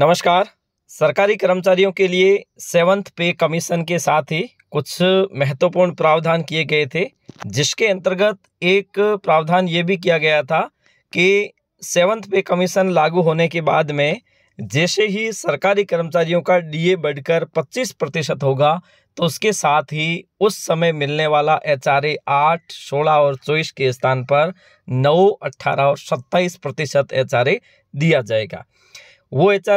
नमस्कार सरकारी कर्मचारियों के लिए सेवन्थ पे कमीशन के साथ ही कुछ महत्वपूर्ण प्रावधान किए गए थे जिसके अंतर्गत एक प्रावधान ये भी किया गया था कि सेवन्थ पे कमीशन लागू होने के बाद में जैसे ही सरकारी कर्मचारियों का डीए बढ़कर 25 प्रतिशत होगा तो उसके साथ ही उस समय मिलने वाला एच आर ए आठ सोलह और चौबीस के स्थान पर नौ अट्ठारह और सत्ताईस प्रतिशत एच आर ए दिया जाएगा वो एच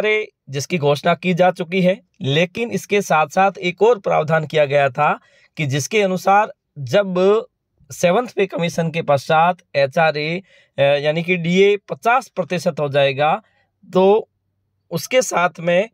जिसकी घोषणा की जा चुकी है लेकिन इसके साथ साथ एक और प्रावधान किया गया था कि जिसके अनुसार जब सेवंथ पे कमीशन के पश्चात एच यानी कि डीए 50 प्रतिशत हो जाएगा तो उसके साथ में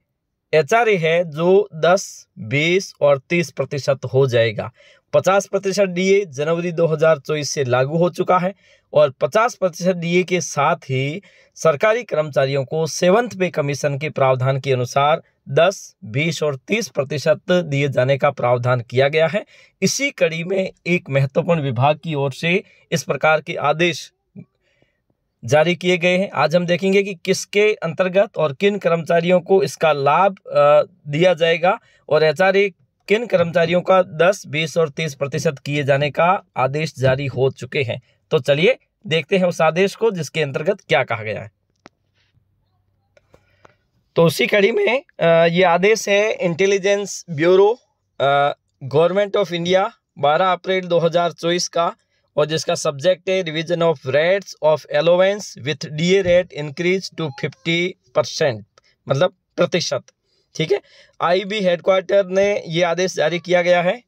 एच है जो 10, 20 और 30 प्रतिशत हो जाएगा पचास प्रतिशत डी जनवरी 2024 से लागू हो चुका है और पचास प्रतिशत डी के साथ ही सरकारी कर्मचारियों को सेवंथ पे कमीशन के प्रावधान के अनुसार 10, 20 और 30 प्रतिशत दिए जाने का प्रावधान किया गया है इसी कड़ी में एक महत्वपूर्ण विभाग की ओर से इस प्रकार के आदेश जारी किए गए हैं आज हम देखेंगे कि किसके अंतर्गत और किन कर्मचारियों को इसका लाभ दिया जाएगा और एच किन कर्मचारियों का 10, 20 और 30 प्रतिशत किए जाने का आदेश जारी हो चुके हैं तो चलिए देखते हैं उस आदेश को जिसके अंतर्गत क्या कहा गया है तो उसी कड़ी में ये आदेश है Intelligence Bureau Government of India 12 अप्रैल 2024 का और जिसका सब्जेक्ट है revision of rates of allowance with the rate increase to 50 percent मतलब प्रतिशत ठीक है आईबी हेडक्वार्टर ने ये आदेश जारी किया गया है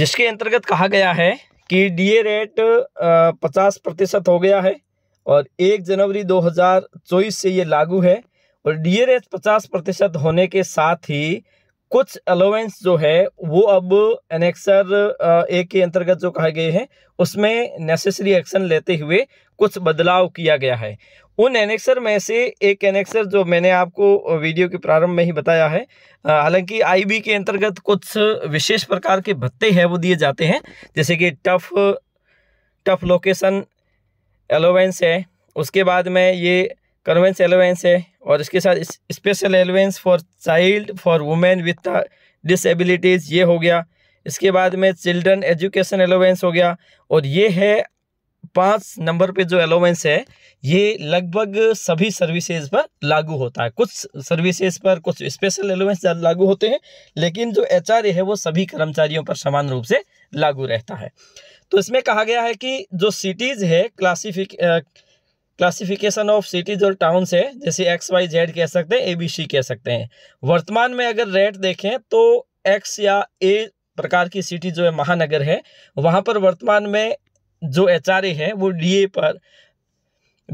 जिसके अंतर्गत कहा गया है कि डीए रेट पचास प्रतिशत हो गया है और एक जनवरी 2024 से ये लागू है और डीए रेट पचास प्रतिशत होने के साथ ही कुछ अलाउेंस जो है वो अब एनेक्सर ए के अंतर्गत जो कहा गए हैं उसमें नेसेसरी एक्शन लेते हुए कुछ बदलाव किया गया है उन एनेक्सर में से एक एनेक्सर जो मैंने आपको वीडियो के प्रारंभ में ही बताया है हालांकि आईबी के अंतर्गत कुछ विशेष प्रकार के भत्ते हैं वो दिए जाते हैं जैसे कि टफ टफ लोकेशन अलोवेंस है उसके बाद में ये कन्वेंस एलोवेंस है और इसके साथ special allowance for child for women with disabilities ये हो गया इसके बाद में चिल्ड्रन एजुकेशन एलोवेंस हो गया और ये है पाँच नंबर पे जो एलोवेंस है ये लगभग सभी सर्विसेज पर लागू होता है कुछ सर्विसेज पर कुछ स्पेशल अलाउेंस लागू होते हैं लेकिन जो एच है वो सभी कर्मचारियों पर समान रूप से लागू रहता है तो इसमें कहा गया है कि जो सिटीज़ है क्लासीफिक क्लासिफिकेशन ऑफ सिटीज और टाउन्स है जैसे एक्स वाई जेड कह सकते हैं ए बी सी कह सकते हैं वर्तमान में अगर रेट देखें तो एक्स या ए प्रकार की सिटी जो है महानगर है वहाँ पर वर्तमान में जो एच आर ए है वो डी ए पर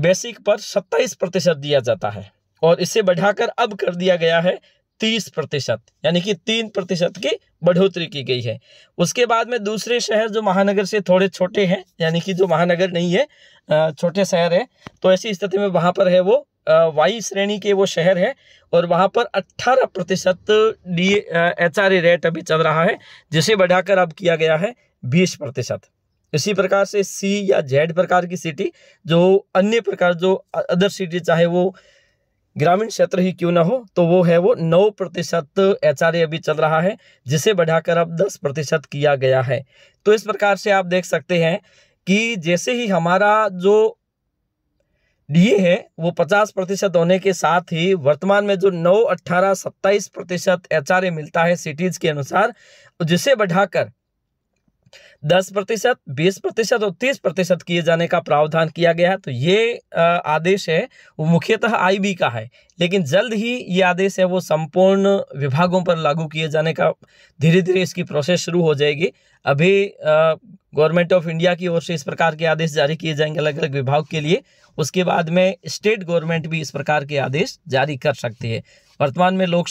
बेसिक पर सत्ताईस प्रतिशत दिया जाता है और इसे बढ़ाकर अब कर दिया गया है तीस प्रतिशत यानी कि तीन प्रतिशत की बढ़ोतरी की गई है उसके बाद में दूसरे शहर जो महानगर से थोड़े छोटे हैं यानी कि जो महानगर नहीं है छोटे शहर है तो ऐसी स्थिति में वहाँ पर है वो वाई श्रेणी के वो शहर है और वहाँ पर 18 प्रतिशत डी एच आर रेट अभी चल रहा है जिसे बढ़ाकर अब किया गया है 20 प्रतिशत इसी प्रकार से सी या जेड प्रकार की सिटी जो अन्य प्रकार जो अदर सिटी चाहे वो ग्रामीण क्षेत्र ही क्यों ना हो तो वो है वो नौ प्रतिशत एच अभी चल रहा है जिसे बढ़ाकर अब दस प्रतिशत किया गया है तो इस प्रकार से आप देख सकते हैं कि जैसे ही हमारा जो डीए है वो 50 प्रतिशत होने के साथ ही वर्तमान में जो 9, 18, 27 प्रतिशत एच मिलता है सिटीज के अनुसार जिसे बढ़ाकर दस प्रतिशत बीस प्रतिशत और तीस प्रतिशत किए जाने का प्रावधान किया गया है तो ये आदेश है वो मुख्यतः आईबी का है लेकिन जल्द ही ये आदेश है वो संपूर्ण विभागों पर लागू किए जाने का धीरे धीरे इसकी प्रोसेस शुरू हो जाएगी अभी गवर्नमेंट ऑफ इंडिया की ओर से इस प्रकार के आदेश जारी किए जाएंगे अलग अलग विभाग के लिए उसके बाद में स्टेट गवर्नमेंट भी इस प्रकार के आदेश जारी कर सकती है वर्तमान में लोक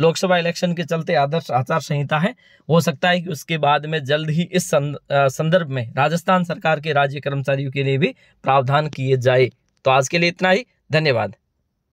लोकसभा इलेक्शन के चलते आदर्श आचार संहिता है हो सकता है कि उसके बाद में जल्द ही इस संदर्भ में राजस्थान सरकार के राज्य कर्मचारियों के लिए भी प्रावधान किए जाए तो आज के लिए इतना ही धन्यवाद